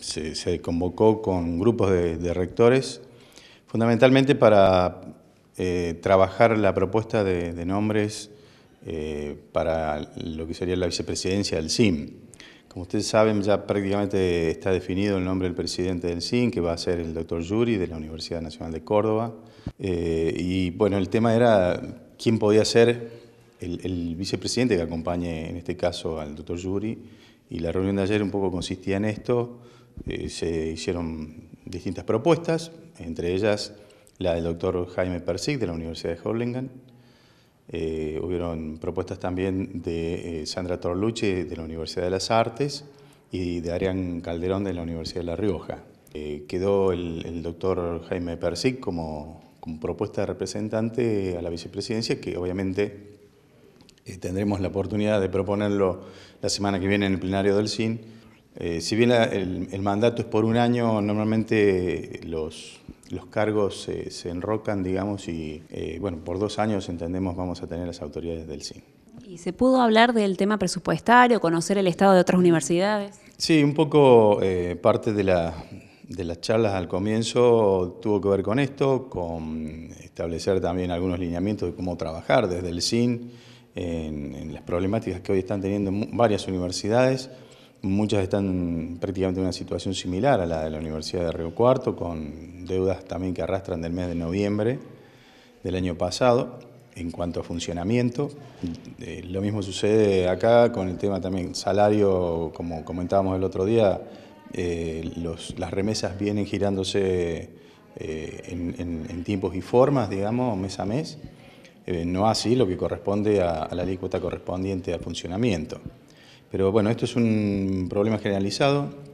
se, convocó con grupos de, rectores, fundamentalmente para eh, trabajar la propuesta de, nombres eh, para lo que sería la vicepresidencia del Sim. Como ustedes saben, ya prácticamente está definido el nombre del presidente del Sim que va a ser el doctor Yuri de la Universidad Nacional de Córdoba. Eh, y bueno, el tema era quién podía ser el, el, vicepresidente que acompañe, en este caso, al doctor Yuri. Y la reunión de ayer un poco consistía en esto, eh, se hicieron distintas propuestas, entre ellas la del doctor Jaime Persig de la Universidad de Hollingen. Eh, hubieron propuestas también de eh, Sandra Torlucci de la Universidad de las Artes y de Arián Calderón de la Universidad de La Rioja. quedó el, doctor Jaime Persig como, como, propuesta de representante a la vicepresidencia, que obviamente tendremos la oportunidad de proponerlo la semana que viene en el plenario del CIN eh, si bien el, mandato es por un año, normalmente los, cargos se enrocan, digamos, y eh, bueno, por dos años entendemos vamos a tener las autoridades del CIN. ¿Y se pudo hablar del tema presupuestario, conocer el estado de otras universidades? Sí, un poco eh, parte de, las charlas al comienzo tuvo que ver con esto, con establecer también algunos lineamientos de cómo trabajar desde el CIN en, en las problemáticas que hoy están teniendo varias universidades. Muchas están prácticamente en una situación similar a la de la Universidad de Río Cuarto, con deudas también que arrastran del mes de noviembre del año pasado en cuanto a funcionamiento. Eh, lo mismo sucede acá con el tema también salario, como comentábamos el otro día, eh, las remesas vienen girándose eh, en, tiempos y formas, digamos, mes a mes, no así lo que corresponde a, a la alícuota correspondiente al funcionamiento. Pero bueno, esto es un problema generalizado